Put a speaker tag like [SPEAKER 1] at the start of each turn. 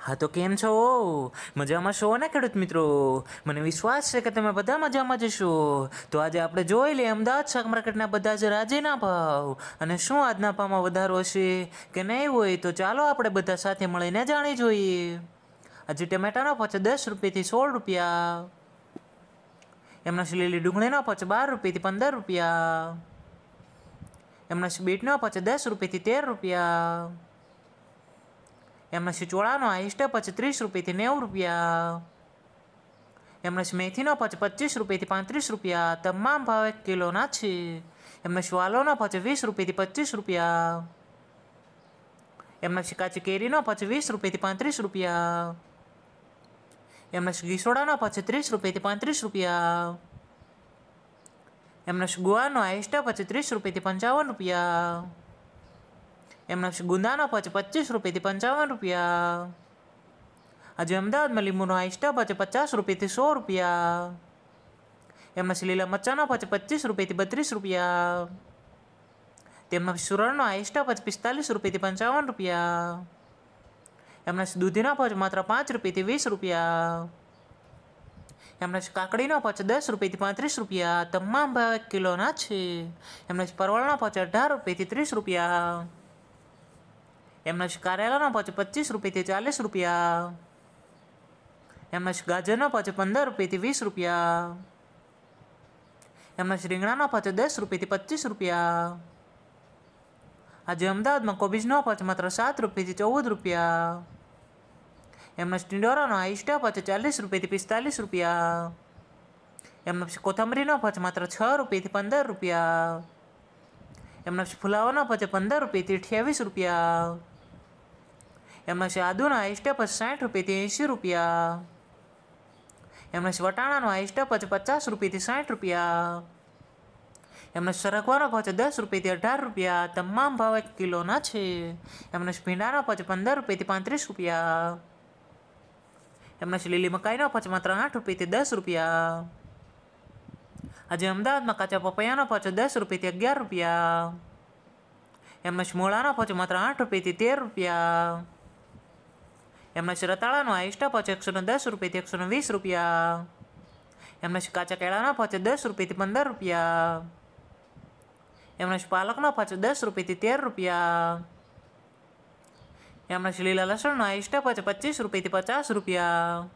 [SPEAKER 1] હા તો કેમ છો મજામાં છો ને ખેડૂત મિત્રો મને વિશ્વાસ છે કે તમે બધા મજામાં જશો તો આજે આપણે જોઈ લઈએ અમદાવાદ શાક માર્કેટના બધા જ રાજીના ભાવ અને શું આજના ભાવમાં વધારો હશે કે નહીં હોય તો ચાલો આપણે બધા સાથે મળીને જાણી જોઈએ આજે ટમેટાનો પહોંચે દસ રૂપિયાથી સોળ રૂપિયા એમના લીલી ડુંગળીનો પહોંચે બાર રૂપિયાથી પંદર રૂપિયા એમના બીટનો પહોંચે દસ રૂપિયાથી તેર રૂપિયા એમણે ચોળાનો આઈસ્ટ પચ ત્રીસ રૂપિયાથી નેવું રૂપિયા એમણે મેથીનો પચ પચીસ રૂપિયાથી પાંત્રીસ રૂપિયા તમામ ભાવ એક કિલોના છે એમણે શ્વાલોનો પછી વીસ રૂપિયાથી પચીસ રૂપિયા એમના એમણે કાચી કેરીનો પછી વીસ રૂપિયાથી પાંત્રીસ રૂપિયા એમણે ઘીસોડાનો પછી ત્રીસ રૂપિયાથી પાંત્રીસ રૂપિયા એમણે ગોવાનો આઈસ્ટ પછી ત્રીસ રૂપિયાથી પંચાવન રૂપિયા Yang si gundana pace pace rupiti pancangan rupiah. Aja mendad melimun haista ista pace rupiti so rupiah. Em nafsi lila macana pace pace rupiti batris rupiah. Yang nafsi surano ista pace pistalis rupiti pancangan rupiah. Yang nafsi dudina pace matra pace rupiti wis rupiah. Yang nafsi kakrina pace des rupiti matris rupiah. Temam bawa kilo nace. Yang nafsi parwala pace dar rupiti tris rupiah. એમના કારેલાનો ભાવ પચીસ રૂપિયાથી ચાલીસ રૂપિયા એમના ગાજરનો ભાવ પંદર રૂપિયાથી વીસ રૂપિયા એમના રીંગણાનો ભાવ દસ રૂપિયાથી પચીસ રૂપિયા આજે અમદાવાદમાં કોબીજનો ભાવ માત્ર સાત રૂપિયાથી ચૌદ રૂપિયા એમના ટીંડોરાનો આઈસ્ટા પાછો ચાલીસ રૂપિયાથી પિસ્તાલીસ રૂપિયા એમનો કોથમરીનો પાછો માત્ર છ રૂપિયાથી પંદર રૂપિયા એમના ફુલાવાના પચે પંદર રૂપિયાથી અઠ્યાવીસ રૂપિયા એમના છે આદુના આઈસ્ટેપ સાઠ રૂપિયાથી એંશી રૂપિયા એમના વટાણાનો આઈસ્ટેપ છે પચાસ રૂપિયાથી સાઠ રૂપિયા એમના સરગવાનો ભાવ છે દસ રૂપિયાથી અઢાર રૂપિયા તમામ ભાવ એક કિલોના છે એમના ભીંડાના ભાવ છે પંદર રૂપિયાથી પાંત્રીસ રૂપિયા એમના લીલી મકાઈનો ભાવ છે માત્ર આઠ રૂપિયાથી દસ રૂપિયા Aja Ajam dan makaca papaya na pacu das rupi tiak gear rupia. Yang masih mula na pacu matrana rupi titir rupia. Yang masih ratala na aista pacu eksun das rupi tiak sun wis rupia. Yang masih kaca kela na pacu das rupi ti pandar rupia. Yang masih palak na pacu das rupi titir rupia. Yang masih lila lasun na aista pacu pacis rupi ti pacas rupia.